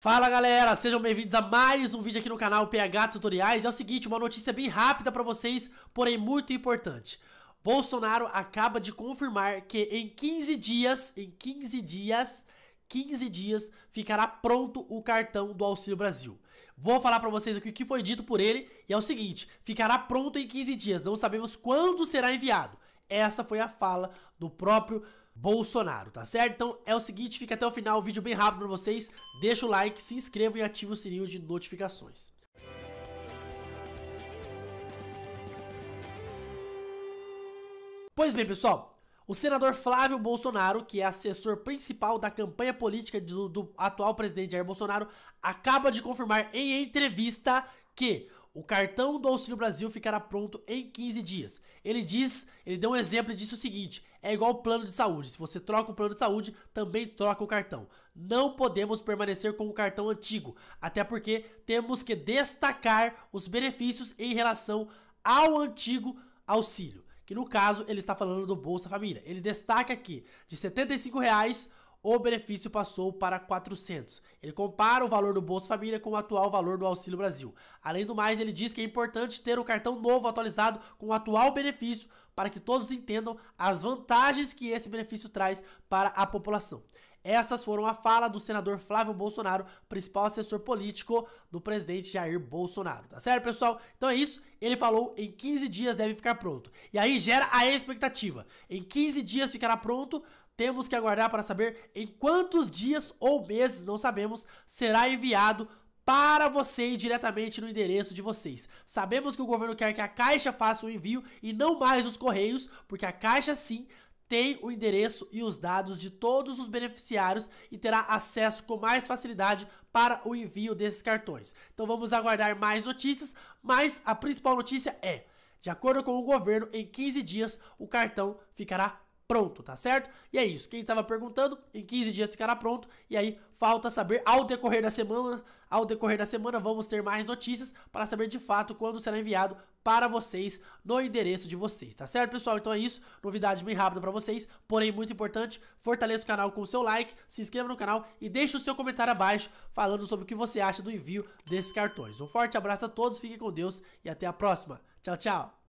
Fala galera, sejam bem-vindos a mais um vídeo aqui no canal PH Tutoriais. É o seguinte, uma notícia bem rápida para vocês, porém muito importante. Bolsonaro acaba de confirmar que em 15 dias, em 15 dias, 15 dias ficará pronto o cartão do Auxílio Brasil. Vou falar para vocês aqui o que foi dito por ele e é o seguinte, ficará pronto em 15 dias, não sabemos quando será enviado. Essa foi a fala do próprio Bolsonaro Bolsonaro, tá certo? Então é o seguinte, fica até o final, o vídeo bem rápido pra vocês, deixa o like, se inscreva e ative o sininho de notificações. Pois bem, pessoal, o senador Flávio Bolsonaro, que é assessor principal da campanha política do, do, atual presidente Jair Bolsonaro, acaba de confirmar em entrevista que o cartão do Auxílio Brasil ficará pronto em 15 dias. Ele diz, ele deu um exemplo e disse o seguinte: é igual o plano de saúde. Se você troca o plano de saúde, também troca o cartão. Não podemos permanecer com o cartão antigo, até porque temos que destacar os benefícios em relação ao antigo auxílio. Que no caso ele está falando do Bolsa Família. Ele destaca aqui de R$ 75 reais o benefício passou para 400. Ele compara o valor do Bolsa Família com o atual valor do Auxílio Brasil. Além do mais, ele diz que é importante ter o cartão novo atualizado com o atual benefício para que todos entendam as vantagens que esse benefício traz para a população. Essas foram a fala do senador Flávio Bolsonaro, principal assessor político do presidente Jair Bolsonaro. Tá certo, pessoal? Então é isso. Ele falou em 15 dias deve ficar pronto. E aí gera a expectativa. Em 15 dias ficará pronto. Temos que aguardar para saber em quantos dias ou meses, não sabemos, será enviado para você e diretamente no endereço de vocês. Sabemos que o governo quer que a Caixa faça o envio e não mais os Correios, porque a Caixa sim tem o endereço e os dados de todos os beneficiários e terá acesso com mais facilidade para o envio desses cartões. Então vamos aguardar mais notícias, mas a principal notícia é: de acordo com o governo, em 15 dias o cartão ficará pronto, tá certo? E é isso. Quem estava perguntando, em 15 dias ficará pronto. E aí falta saber ao decorrer da semana, ao decorrer da semana vamos ter mais notícias para saber de fato quando será enviado para vocês no endereço de vocês, tá certo, pessoal? Então é isso. Novidade bem rápida para vocês, porém muito importante. Fortaleça o canal com o seu like, se inscreva no canal e deixe o seu comentário abaixo falando sobre o que você acha do envio desses cartões. Um forte abraço a todos, fiquem com Deus e até a próxima. Tchau, tchau.